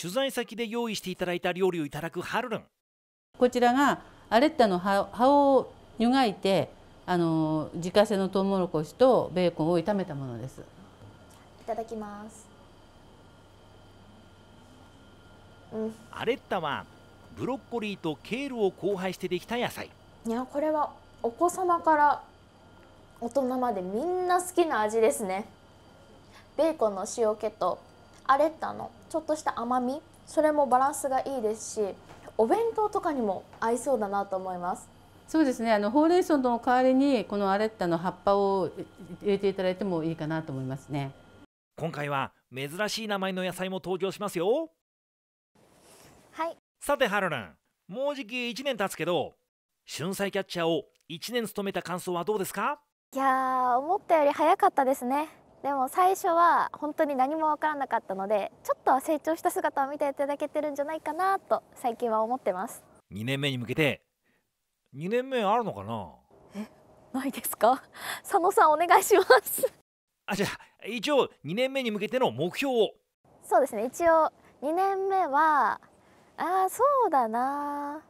取材先で用意していただいた料理をいただくハルルンこちらがアレッタの葉を湯がいてあの自家製のトウモロコシとベーコンを炒めたものですいただきます、うん、アレッタはブロッコリーとケールを交配してできた野菜いやこれはお子様から大人までみんな好きな味ですねベーコンの塩気とアレッタのちょっとした甘みそれもバランスがいいですしお弁当とかにも合いそうだなと思いますそうですねあのほうれん草の代わりにこのアレッタの葉っぱを入れていただいてもいいかなと思いますね今回は珍しい名前の野菜も登場しますよはいさてハロランもうじき1年経つけど春菜キャッチャーを1年務めた感想はどうですかいやー思ったより早かったですねでも最初は本当に何も分からなかったのでちょっとは成長した姿を見ていただけてるんじゃないかなと最近は思ってます2年目に向けて2年目あるのかなえないですか佐野さんお願いしますあじゃあ一応2年目に向けての目標をそうですね一応2年目はあーそうだな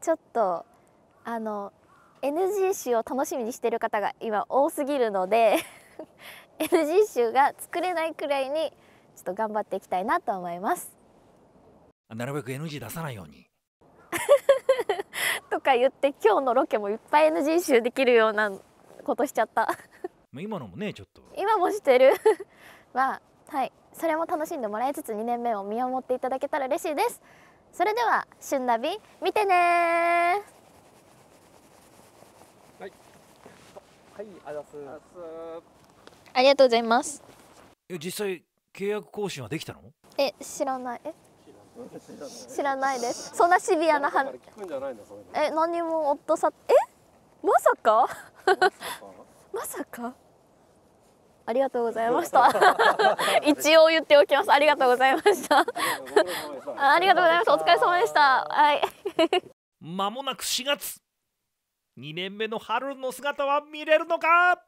ちょっとあの NGC を楽しみにしてる方が今多すぎるので NG 集が作れないくらいにちょっと頑張っていきたいなと思いますなるべく NG 出さないように とか言って今日のロケもいっぱい NG 集できるようなことしちゃった 今のもねちょっと今もしてるまあはいそれも楽しんでもらいつつ2年目を見守っていただけたら嬉しいですそれでは旬ナビ見てねはいあざすありがとうございますえ実際契約更新はできたのえ知らないえ知らないですそんなシビアな話え何にも夫さえまさかまさかありがとうございました 一応言っておきますありがとうございましたありがとうございます。お疲れ様でしたはい 間もなく4月2年目の春の姿は見れるのか